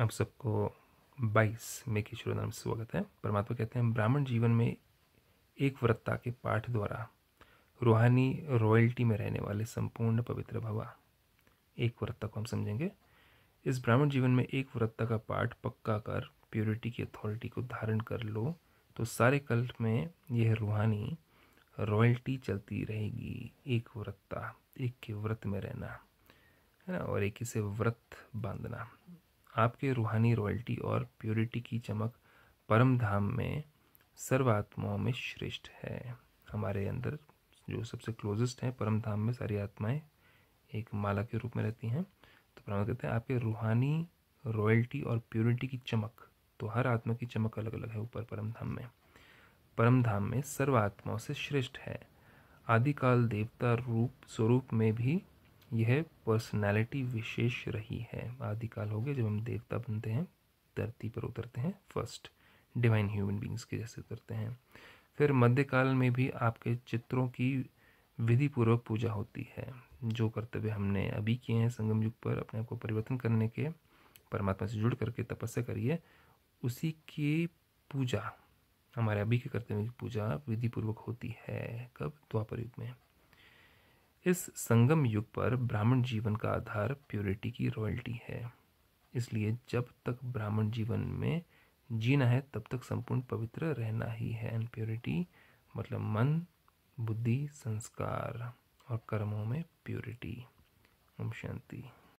आप सबको बाईस में की शुरू नाम से स्वागत है परमात्मा कहते हैं ब्राह्मण जीवन में एक व्रतता के पाठ द्वारा रूहानी रॉयल्टी में रहने वाले संपूर्ण पवित्र भवा एक व्रतता को हम समझेंगे इस ब्राह्मण जीवन में एक व्रता का पाठ पक्का कर प्योरिटी की अथॉरिटी को धारण कर लो तो सारे कल्प में यह रूहानी रॉयल्टी चलती रहेगी एक व्रतता एक के व्रत में रहना है ना और एक ही से व्रत बांधना आपके रूहानी रॉयल्टी और प्योरिटी की चमक परम धाम में सर्वात्माओं में श्रेष्ठ है हमारे अंदर जो सबसे क्लोजेस्ट हैं परम धाम में सारी आत्माएं एक माला के रूप में रहती हैं तो प्रमाण कहते हैं आपके रूहानी रॉयल्टी और प्योरिटी की चमक तो हर आत्मा की चमक अलग अलग है ऊपर परम धाम में परम धाम में सर्व आत्माओं से श्रेष्ठ है आदिकाल देवता रूप स्वरूप में भी यह पर्सनैलिटी विशेष रही है आदिकाल हो गया जब हम देवता बनते हैं धरती पर उतरते हैं फर्स्ट डिवाइन ह्यूमन बींग्स के जैसे उतरते हैं फिर मध्यकाल में भी आपके चित्रों की विधिपूर्वक पूजा होती है जो कर्तव्य हमने अभी किए हैं संगम युग पर अपने आप को परिवर्तन करने के परमात्मा से जुड़ करके तपस्या करिए उसी की पूजा हमारे अभी के कर्तव्य की पूजा विधिपूर्वक होती है कब द्वापर युग में इस संगम युग पर ब्राह्मण जीवन का आधार प्योरिटी की रॉयल्टी है इसलिए जब तक ब्राह्मण जीवन में जीना है तब तक संपूर्ण पवित्र रहना ही है एंड प्योरिटी मतलब मन बुद्धि संस्कार और कर्मों में प्योरिटी ओम शांति